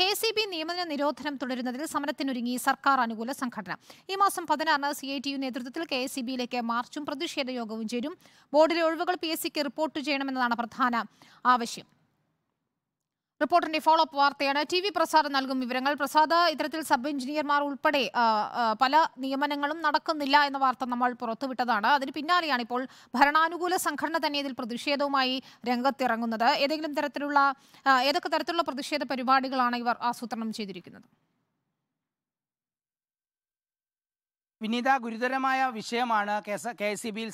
K C B നിയമന നിരോധനം തുടരുന്നതിൽ സമരത്തിനൊരുങ്ങി സർക്കാർ അനുകൂല സംഘടന ഈ മാസം പതിനാറിന് സി ഐ ടി യു നേതൃത്വത്തിൽ കെ എസ് സി ബിയിലേക്ക് മാർച്ചും പ്രതിഷേധ യോഗവും ചേരും ബോർഡിലെ ഒഴിവുകൾ പി എസ് സിക്ക് റിപ്പോർട്ട് ചെയ്യണമെന്നതാണ് പ്രധാന ആവശ്യം റിപ്പോർട്ടിന്റെ ഫോളോ അപ്പ് വാർത്തയാണ് ടി വി പ്രസാദ് നൽകും വിവരങ്ങൾ പ്രസാദ് ഇത്തരത്തിൽ സബ് എഞ്ചിനീയർമാർ ഉൾപ്പെടെ പല നിയമനങ്ങളും നടക്കുന്നില്ല എന്ന വാർത്ത നമ്മൾ പുറത്തുവിട്ടതാണ് അതിന് പിന്നാലെയാണ് ഇപ്പോൾ ഭരണാനുകൂല സംഘടന തന്നെ ഇതിൽ പ്രതിഷേധവുമായി രംഗത്തിറങ്ങുന്നത് ഏതെങ്കിലും തരത്തിലുള്ള ഏതൊക്കെ തരത്തിലുള്ള പ്രതിഷേധ പരിപാടികളാണ് ഇവർ ആസൂത്രണം ചെയ്തിരിക്കുന്നത് വിനീത ഗുരുതരമായ വിഷയമാണ് കേസ് കെ സി ബിയിൽ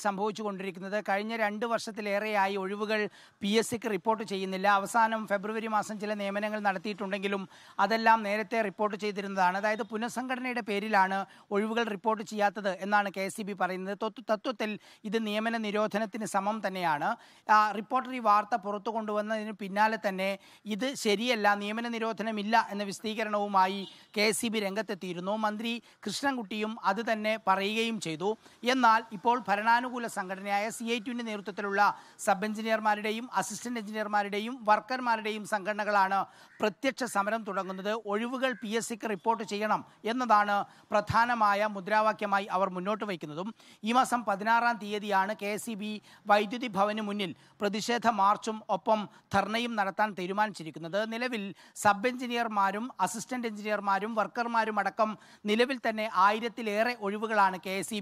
കൊണ്ടിരിക്കുന്നത് കഴിഞ്ഞ രണ്ട് വർഷത്തിലേറെയായി ഒഴിവുകൾ പി എസ് സിക്ക് റിപ്പോർട്ട് ചെയ്യുന്നില്ല അവസാനം ഫെബ്രുവരി മാസം ചില നിയമനങ്ങൾ നടത്തിയിട്ടുണ്ടെങ്കിലും അതെല്ലാം നേരത്തെ റിപ്പോർട്ട് ചെയ്തിരുന്നതാണ് അതായത് പുനഃസംഘടനയുടെ പേരിലാണ് ഒഴിവുകൾ റിപ്പോർട്ട് ചെയ്യാത്തത് എന്നാണ് കെ ബി പറയുന്നത് തത്വത്തിൽ ഇത് നിയമന നിരോധനത്തിന് സമം തന്നെയാണ് റിപ്പോർട്ടർ ഈ വാർത്ത പുറത്തു കൊണ്ടുവന്നതിന് പിന്നാലെ തന്നെ ഇത് ശരിയല്ല നിയമന നിരോധനമില്ല എന്ന വിശദീകരണവുമായി കെ സി ബി രംഗത്തെത്തിയിരുന്നു മന്ത്രി കൃഷ്ണൻകുട്ടിയും അത് തന്നെ പറയുകയും ചെയ്തു എന്നാൽ ഇപ്പോൾ ഭരണാനുകൂല സംഘടനയായ സി ഐ ടുവിൻ്റെ നേതൃത്വത്തിലുള്ള സബ് എഞ്ചിനീയർമാരുടെയും അസിസ്റ്റന്റ് എഞ്ചിനീയർമാരുടെയും വർക്കർമാരുടെയും സംഘടനകളാണ് പ്രത്യക്ഷ സമരം തുടങ്ങുന്നത് ഒഴിവുകൾ പി എസ് സിക്ക് റിപ്പോർട്ട് ചെയ്യണം എന്നതാണ് പ്രധാനമായ മുദ്രാവാക്യമായി അവർ മുന്നോട്ട് വയ്ക്കുന്നതും ഈ മാസം പതിനാറാം തീയതിയാണ് കെ ബി വൈദ്യുതി ഭവന് മുന്നിൽ പ്രതിഷേധ മാർച്ചും ഒപ്പം ധർണയും നടത്താൻ തീരുമാനിച്ചിരിക്കുന്നത് നിലവിൽ സബ് എഞ്ചിനീയർമാരും അസിസ്റ്റന്റ് എഞ്ചിനീയർമാരും ജീവനക്കാരും വർക്കർമാരും അടക്കം നിലവിൽ തന്നെ ആയിരത്തിലേറെ ഒഴിവുകളാണ് കെ എസ്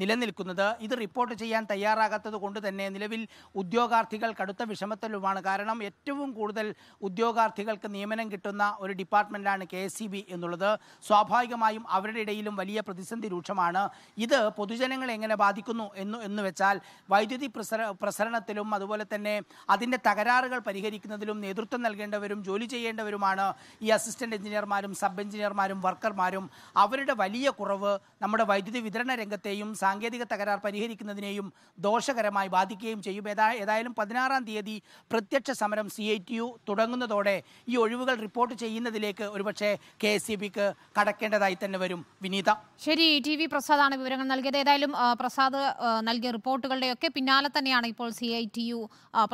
നിലനിൽക്കുന്നത് ഇത് റിപ്പോർട്ട് ചെയ്യാൻ തയ്യാറാകാത്തത് കൊണ്ട് തന്നെ നിലവിൽ ഉദ്യോഗാർത്ഥികൾ കടുത്ത വിഷമത്തിലുമാണ് കാരണം ഏറ്റവും കൂടുതൽ ഉദ്യോഗാർത്ഥികൾക്ക് നിയമനം കിട്ടുന്ന ഒരു ഡിപ്പാർട്ട്മെൻറ്റാണ് കെ എസ് എന്നുള്ളത് സ്വാഭാവികമായും അവരുടെ ഇടയിലും വലിയ പ്രതിസന്ധി രൂക്ഷമാണ് ഇത് പൊതുജനങ്ങളെ എങ്ങനെ ബാധിക്കുന്നു എന്ന് എന്ന് വെച്ചാൽ വൈദ്യുതി പ്രസര പ്രസരണത്തിലും അതുപോലെ തന്നെ അതിൻ്റെ തകരാറുകൾ പരിഹരിക്കുന്നതിലും നേതൃത്വം നൽകേണ്ടവരും ജോലി ചെയ്യേണ്ടവരുമാണ് ഈ അസിസ്റ്റന്റ് എഞ്ചിനീയർമാരും സബ് എഞ്ചിനീയർമാരും വർക്കർമാരും അവരുടെ വലിയ കുറവ് നമ്മുടെ വൈദ്യുതി വിതരണ രംഗത്തെയും സാങ്കേതിക തകരാർ പരിഹരിക്കുന്നതിനെയും ദോഷകരമായി ബാധിക്കുകയും ചെയ്യും ഏതായാലും പതിനാറാം തീയതി പ്രത്യക്ഷ സമരം സി ഐ ടി യു തുടങ്ങുന്നതോടെ ഈ ഒഴിവുകൾ റിപ്പോർട്ട് ചെയ്യുന്നതിലേക്ക് ഒരുപക്ഷെ കെ എസ് സി ബിക്ക് കടക്കേണ്ടതായി തന്നെ വരും വിനീത ശരി ടി വി പ്രസാദാണ് വിവരങ്ങൾ നൽകിയത് ഏതായാലും പ്രസാദ് നൽകിയ റിപ്പോർട്ടുകളുടെയൊക്കെ പിന്നാലെ തന്നെയാണ് ഇപ്പോൾ സി ഐ ടി യു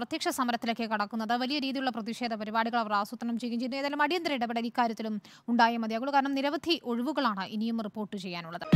പ്രത്യക്ഷ സമരത്തിലേക്ക് കടക്കുന്നത് വലിയ രീതിയിലുള്ള പ്രതിഷേധ പരിപാടികൾ അവർ ആസൂത്രണം ചെയ്യുകയും ചെയ്യുന്നു ഏതായാലും അടിയന്തര ഇടപെടൽ ഇക്കാര്യത്തിലും ഉണ്ടായ മതി മതിയാകുള്ളൂ കാരണം നിരവധി ഒഴിവുകളാണ് ഇനിയും റിപ്പോർട്ട് ചെയ്യാനുള്ളത്